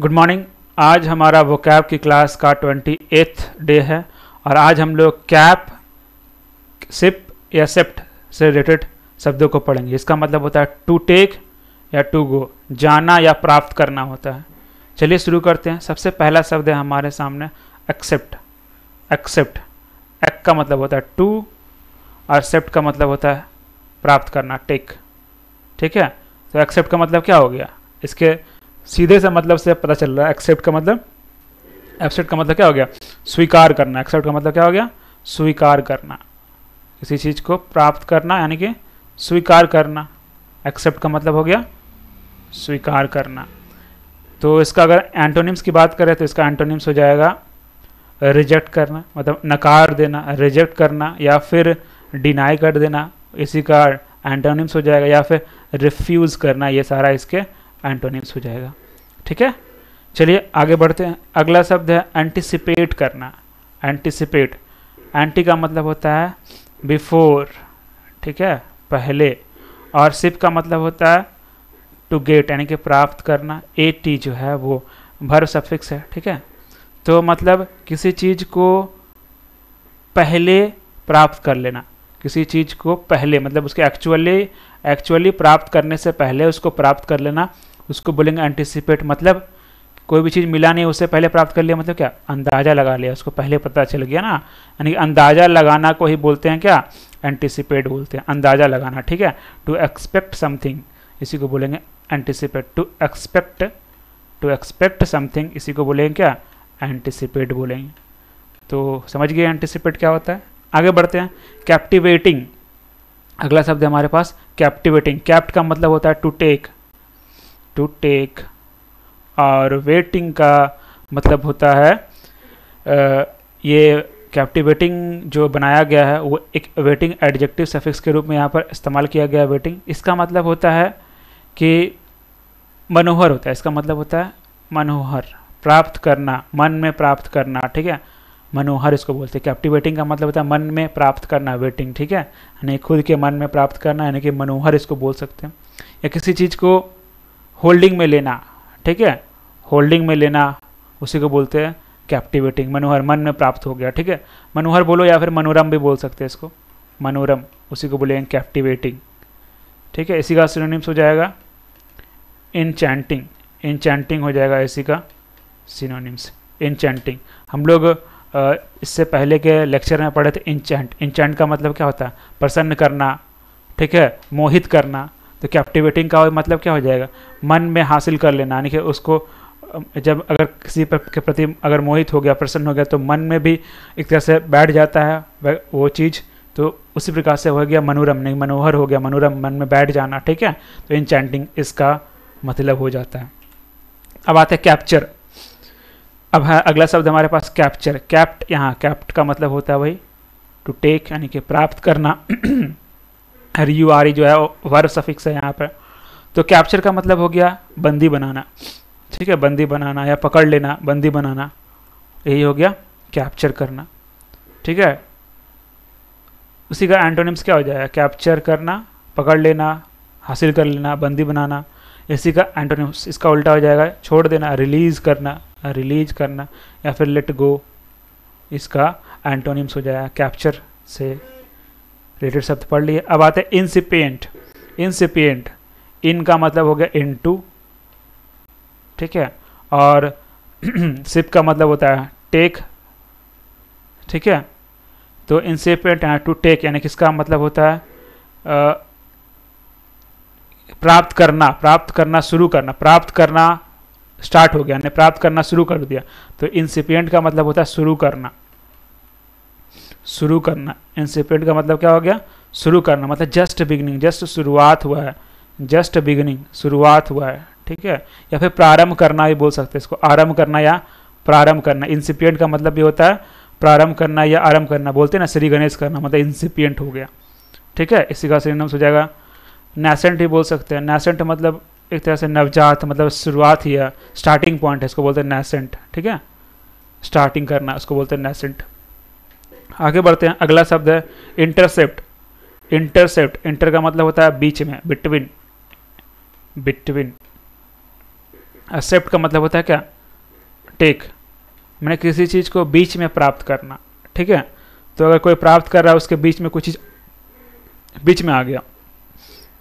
good morning आज हमारा वो कैप की क्लास का ट्वेंटी एथ डे है और आज हम लोग कैप सिप या सेप्ट से रिलेटेड शब्दों को पढ़ेंगे इसका मतलब होता है टू टेक या टू गो जाना या प्राप्त करना होता है चलिए शुरू करते हैं सबसे पहला शब्द है हमारे सामने एक्सेप्ट एक्सेप्ट एक का मतलब होता है टू और सेप्ट का मतलब होता है प्राप्त करना टेक ठीक है तो एक्सेप्ट का मतलब क्या हो गया इसके सीधे से मतलब से पता चल रहा है एक्सेप्ट का मतलब एक्सेप्ट का मतलब क्या हो गया स्वीकार करना एक्सेप्ट का मतलब क्या हो गया स्वीकार करना किसी चीज़ को प्राप्त करना यानी कि स्वीकार करना एक्सेप्ट का मतलब हो गया स्वीकार करना तो इसका अगर एंटोनिम्स की बात करें तो इसका एंटोनिम्स हो जाएगा रिजेक्ट करना मतलब नकार देना रिजेक्ट करना या फिर डिनाई कर देना इसी का एंटोनिम्स हो जाएगा या फिर रिफ्यूज़ करना ये सारा इसके एंटोनिम्स हो जाएगा ठीक है चलिए आगे बढ़ते हैं अगला शब्द है एंटिसिपेट करना एंटिसिपेट एंटी का मतलब होता है बिफोर ठीक है पहले और सिप का मतलब होता है टू गेट यानी कि प्राप्त करना ए टी जो है वो भर सफिक्स है ठीक है तो मतलब किसी चीज़ को पहले प्राप्त कर लेना किसी चीज़ को पहले मतलब उसके एक्चुअली एक्चुअली प्राप्त करने से पहले उसको प्राप्त कर लेना उसको बोलेंगे एंटिसिपेट मतलब कोई भी चीज़ मिला नहीं उससे पहले प्राप्त कर लिया मतलब क्या अंदाज़ा लगा लिया उसको पहले पता चल गया ना यानी अंदाज़ा लगाना को ही बोलते हैं क्या एंटिसिपेट बोलते हैं अंदाज़ा लगाना ठीक है टू एक्सपेक्ट समथिंग इसी को बोलेंगे anticipate to expect to expect something इसी को बोलेंगे क्या एंटिसिपेट बोलेंगे तो समझ गए एंटिसिपेट क्या होता है आगे बढ़ते हैं कैप्टिवेटिंग अगला शब्द हमारे पास कैप्टिवेटिंग कैप्ट का मतलब होता है टू टेक टू टेक और वेटिंग का मतलब होता है आ, ये कैप्टिवेटिंग जो बनाया गया है वो एक वेटिंग एडजेक्टिव सफिक्स के रूप में यहाँ पर इस्तेमाल किया गया वेटिंग इसका मतलब होता है कि मनोहर होता है इसका मतलब होता है मनोहर प्राप्त करना मन में प्राप्त करना ठीक है मनोहर इसको बोलते हैं कैप्टिवेटिंग का मतलब होता है मन में प्राप्त करना वेटिंग ठीक है यानी खुद के मन में प्राप्त करना यानी कि मनोहर इसको बोल सकते हैं या किसी चीज़ को होल्डिंग में लेना ठीक है होल्डिंग में लेना उसी को बोलते हैं कैप्टिवेटिंग मनोहर मन में प्राप्त हो गया ठीक है मनोहर बोलो या फिर मनोरम भी बोल सकते हैं इसको मनोरम उसी को बोलेंगे कैप्टिवेटिंग ठीक है इसी का सिनोनिम्स हो जाएगा इनचैंटिंग इनचैंटिंग हो जाएगा इसी का सिनोनिम्स इनचैंटिंग हम लोग इससे पहले के लेक्चर में पढ़े थे इनचैंट इनचैंट का मतलब क्या होता है प्रसन्न करना ठीक है मोहित करना तो कैप्टिवेटिंग का मतलब क्या हो जाएगा मन में हासिल कर लेना यानी कि उसको जब अगर किसी के प्रति अगर मोहित हो गया प्रसन्न हो गया तो मन में भी एक तरह से बैठ जाता है वो चीज़ तो उसी प्रकार से हो गया मनोरम नहीं मनोहर हो गया मनोरम मन में बैठ जाना ठीक है तो इन चैंटिंग इसका मतलब हो जाता है अब आते हैं कैप्चर अब है अगला शब्द हमारे पास कैप्चर कैप्ट यहाँ कैप्ट का मतलब होता है वही टू टेक यानी कि प्राप्त करना आर यू आर ई जो है वर्ब सफिक्स है यहाँ पर तो कैप्चर का मतलब हो गया बंदी बनाना ठीक है बंदी बनाना या पकड़ लेना बंदी बनाना यही हो गया कैप्चर करना ठीक है उसी का एंटोनिम्स क्या हो जाएगा कैप्चर करना पकड़ लेना हासिल कर लेना बंदी बनाना इसी का एंटोनिम्स इसका उल्टा हो जाएगा छोड़ देना रिलीज़ करना रिलीज करना या फिर लेट गो इसका एंटोनिम्स हो जाएगा कैप्चर से रिलेटेड शब्द पढ़ लिए अब आते हैं इंसिपियंट इंसिपियंट इन का मतलब हो गया इन टू ठीक है और सिप का मतलब होता है टेक ठीक है तो इंसिपियंट टू टेक यानी किसका मतलब होता है आ, प्राप्त करना प्राप्त करना शुरू करना प्राप्त करना स्टार्ट हो गया यानी प्राप्त करना शुरू कर दिया तो इंसिपियंट का मतलब होता है शुरू करना शुरू करना एंसिपेंट का मतलब क्या हो गया शुरू करना मतलब जस्ट बिगनिंग जस्ट शुरुआत हुआ है जस्ट बिगनिंग शुरुआत हुआ है ठीक है या फिर प्रारंभ करना भी बोल सकते हैं इसको आरंभ करना या प्रारंभ करना इंसिपियंट का मतलब भी होता है प्रारंभ करना या आरंभ करना बोलते हैं ना श्री गणेश करना मतलब इंसिपियंट हो गया ठीक है इसी का सिनेम्स हो जाएगा नेसेंट भी बोल सकते हैं नेसेंट मतलब एक तरह से नवजात मतलब शुरुआत ही है स्टार्टिंग पॉइंट है इसको बोलते हैं नेसेंट ठीक है स्टार्टिंग करना उसको बोलते हैं नेसेंट आगे बढ़ते हैं अगला शब्द है इंटरसेप्ट इंटरसेप्ट इंटर का मतलब होता है बीच में बिटवीन बिटवीन एक्सेप्ट का मतलब होता है क्या टेक मैंने किसी चीज़ को बीच में प्राप्त करना ठीक है तो अगर कोई प्राप्त कर रहा है उसके बीच में कुछ चीज़ बीच में आ गया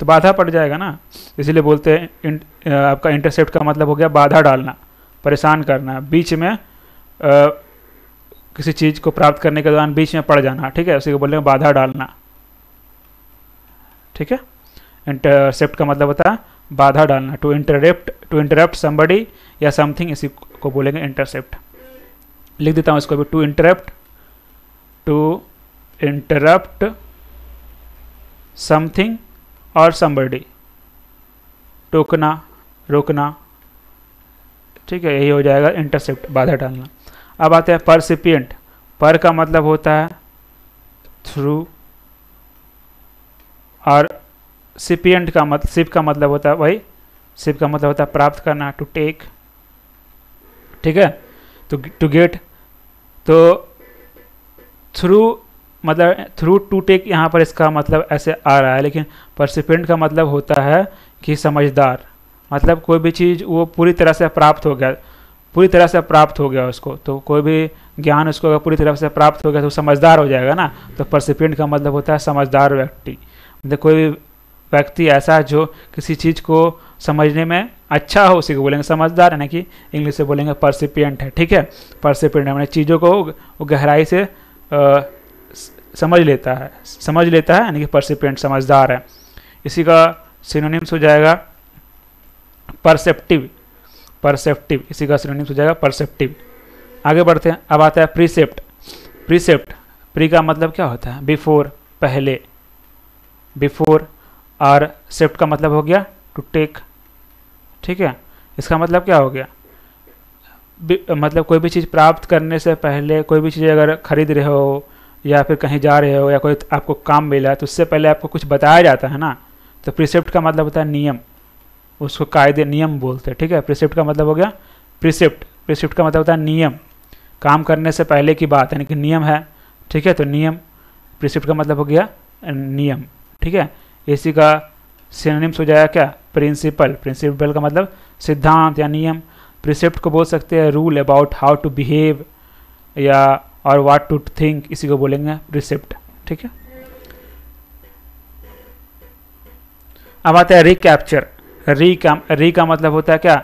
तो बाधा पड़ जाएगा ना इसलिए बोलते हैं इंट, आपका इंटरसेप्ट का मतलब हो गया बाधा डालना परेशान करना बीच में आ, किसी चीज़ को प्राप्त करने के दौरान बीच में पड़ जाना ठीक है उसी को बोलेंगे बाधा डालना ठीक है इंटरसेप्ट का मतलब होता है बाधा डालना to interrupt to interrupt somebody या समथिंग इसी को बोलेंगे इंटरसेप्ट लिख देता हूँ इसको भी to interrupt to interrupt something और समबडी टोकना रोकना ठीक है यही हो जाएगा इंटरसेप्ट बाधा डालना अब आते हैं परसिपियंट पर का मतलब होता है थ्रू और सिपियंट का मतलब सिप का मतलब होता है वही सिप का मतलब होता है प्राप्त करना टू टेक ठीक है तो टू गेट तो थ्रू मतलब थ्रू टू टेक यहाँ पर इसका मतलब ऐसे आ रहा है लेकिन परसिपेंट का मतलब होता है कि समझदार मतलब कोई भी चीज़ वो पूरी तरह से प्राप्त हो गया पूरी तरह से प्राप्त हो गया उसको तो कोई भी ज्ञान उसको अगर पूरी तरह से प्राप्त हो गया तो समझदार हो जाएगा ना तो परसिपेंट का मतलब होता है समझदार व्यक्ति मतलब कोई भी व्यक्ति ऐसा जो किसी चीज़ को समझने में अच्छा हो उसी को बोलेंगे समझदार यानी कि इंग्लिश से बोलेंगे परसिपियंट है ठीक है परसिपियंट मैंने चीज़ों को वो गहराई से आ, समझ लेता है समझ लेता है यानी कि परसिपियंट समझदार है इसी का सिनोनिम्स हो जाएगा परसेप्टिव परसेप्टिव इसी का सिनोनिम्स हो जाएगा परसेप्टिव आगे बढ़ते हैं अब आता है प्रीसेप्ट प्रीसेप्ट प्री का मतलब क्या होता है बिफोर पहले बिफोर और सेप्ट का मतलब हो गया टू टेक ठीक है इसका मतलब क्या हो गया मतलब कोई भी चीज़ प्राप्त करने से पहले कोई भी चीज़ अगर ख़रीद रहे हो या फिर कहीं जा रहे हो या कोई आपको काम मिला तो उससे पहले आपको कुछ बताया जाता है ना तो प्रिसेप्ट का मतलब होता है नियम उसको कायदे नियम बोलते हैं ठीक है प्रिसिप्ट का मतलब हो गया प्रिसिप्ट प्रिसिप्ट का मतलब होता है नियम काम करने से पहले की बात यानी कि नियम है ठीक है तो नियम प्रिसिप्ट का मतलब हो गया नियम ठीक है इसी का सिनोनिम्स हो जाएगा क्या प्रिंसिपल प्रिंसिपल का मतलब सिद्धांत या नियम प्रिसिप्ट को बोल सकते हैं rule about how to behave या और वाट टू थिंक इसी को बोलेंगे प्रिसिप्ट ठीक है अब आता है रिकैप्चर री का री का मतलब होता है क्या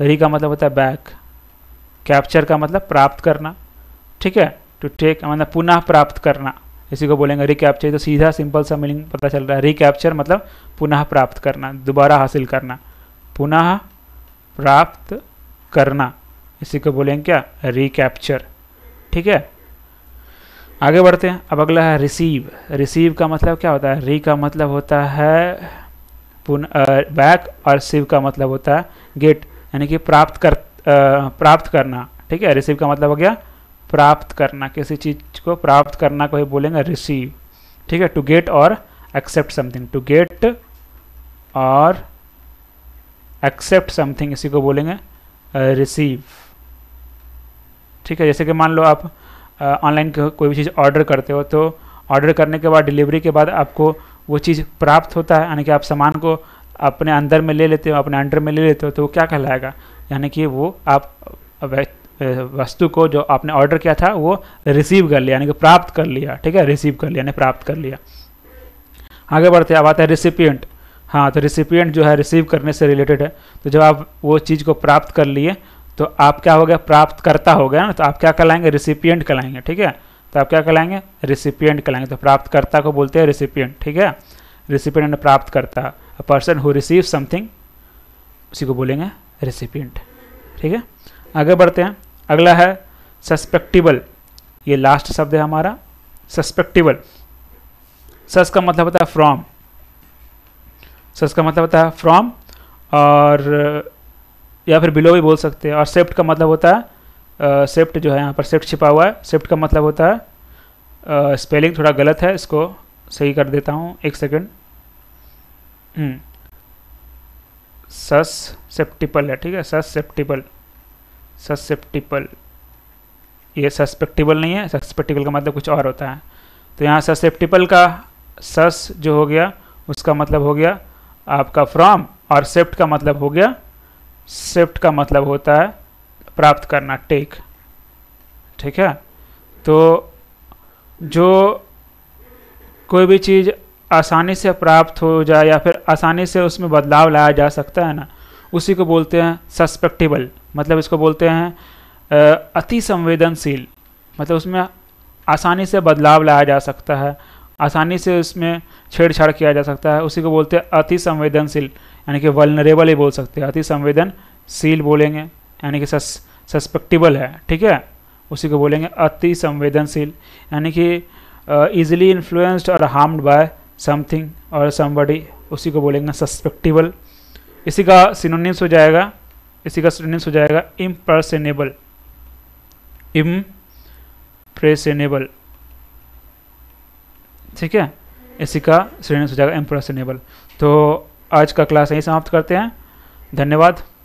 री का मतलब होता है बैक कैप्चर का मतलब प्राप्त करना ठीक है टू टेक मतलब पुनः प्राप्त करना इसी को बोलेंगे रिकैप्चर तो सीधा सिंपल सा मीनिंग पता चल रहा है रिकैप्चर मतलब पुनः प्राप्त करना दोबारा हासिल करना पुनः प्राप्त करना इसी को बोलेंगे क्या रिकैप्चर ठीक है आगे बढ़ते हैं अब अगला है रिसीव रिसीव का मतलब क्या होता है री का मतलब होता है पुन बैक और रिसीव का मतलब होता है गेट यानी कि प्राप्त कर आ, प्राप्त करना ठीक है रिसीव का मतलब हो गया प्राप्त करना किसी चीज़ को प्राप्त करना को ही बोलेंगे रिसीव ठीक है टू गेट और एक्सेप्ट समथिंग टू गेट और एक्सेप्ट समथिंग इसी को बोलेंगे रिसीव ठीक है जैसे कि मान लो आप ऑनलाइन कोई भी चीज़ ऑर्डर करते हो तो ऑर्डर करने के बाद डिलीवरी के बाद आपको वो चीज़ प्राप्त होता है यानी कि आप सामान को अपने अंदर में ले लेते हो अपने अंडर में ले लेते हो तो वो क्या कहलाएगा यानी कि वो आप वस्तु को जो आपने ऑर्डर किया था वो रिसीव कर लिया यानी कि प्राप्त कर लिया ठीक है रिसीव कर लिया यानी प्राप्त कर लिया आगे बढ़ते अब आता है रिसिपियंट हाँ तो रिसिपियंट जो है रिसीव करने से रिलेटेड है तो जब आप वो चीज़ को प्राप्त कर लिए तो आप क्या हो गया प्राप्त करता हो गया ना तो आप क्या कहलाएंगे रिसिपियंट कहलाएंगे ठीक है तो आप क्या कहलाएंगे रिसिपियंट कहलाएंगे तो प्राप्तकर्ता को बोलते हैं रिसिपियंट ठीक है रिसिपियंट प्राप्तकर्ता a person who receive something उसी को बोलेंगे रिसिपियंट ठीक है आगे बढ़ते हैं अगला है सस्पेक्टिबल ये लास्ट शब्द है हमारा सस्पेक्टिबल सस का मतलब होता है फ्रॉम सस का मतलब होता है फ्रॉम और या फिर बिलो भी बोल सकते हैं और सेफ्ट का मतलब होता है शिफ्ट जो है यहाँ पर शिफ्ट छिपा हुआ है शिफ्ट का मतलब होता है स्पेलिंग थोड़ा गलत है इसको सही कर देता हूँ एक सेकेंड सस सेप्टिपल है ठीक है सस सेप्टिपल सस सेप्टिपल ये सस्पेक्टिबल नहीं है सस्पेक्टिबल का मतलब कुछ और होता है तो यहाँ ससेप्टिपल का सस जो हो गया उसका मतलब हो गया आपका फ्रॉम और सेफ्ट का मतलब हो गया सेफ्ट का मतलब होता है प्राप्त करना टेक ठीक है तो जो कोई भी चीज़ आसानी से प्राप्त हो जाए या फिर आसानी से उसमें बदलाव लाया जा सकता है ना उसी को बोलते हैं सस्पेक्टेबल मतलब इसको बोलते हैं अति संवेदनशील मतलब उसमें आसानी से बदलाव लाया जा सकता है आसानी से उसमें छेड़छाड़ किया जा सकता है उसी को बोलते हैं अति संवेदनशील यानी कि वलनरेबल ही बोल सकते हैं अति संवेदनशील बोलेंगे यानी कि सस सस्पेक्टिबल है ठीक है उसी को बोलेंगे अति संवेदनशील यानी कि ईजिली इन्फ्लुएंस्ड और हार्म्ड बाय समथिंग और समबडी उसी को बोलेंगे सस्पेक्टिबल इसी का सिनोनिम्स हो जाएगा इसी का सिनोनिम्स हो जाएगा इम प्रेसनेबल ठीक है इसी का सिनोनिम्स हो जाएगा इम्प्रेसनेबल तो आज का क्लास यहीं समाप्त करते हैं धन्यवाद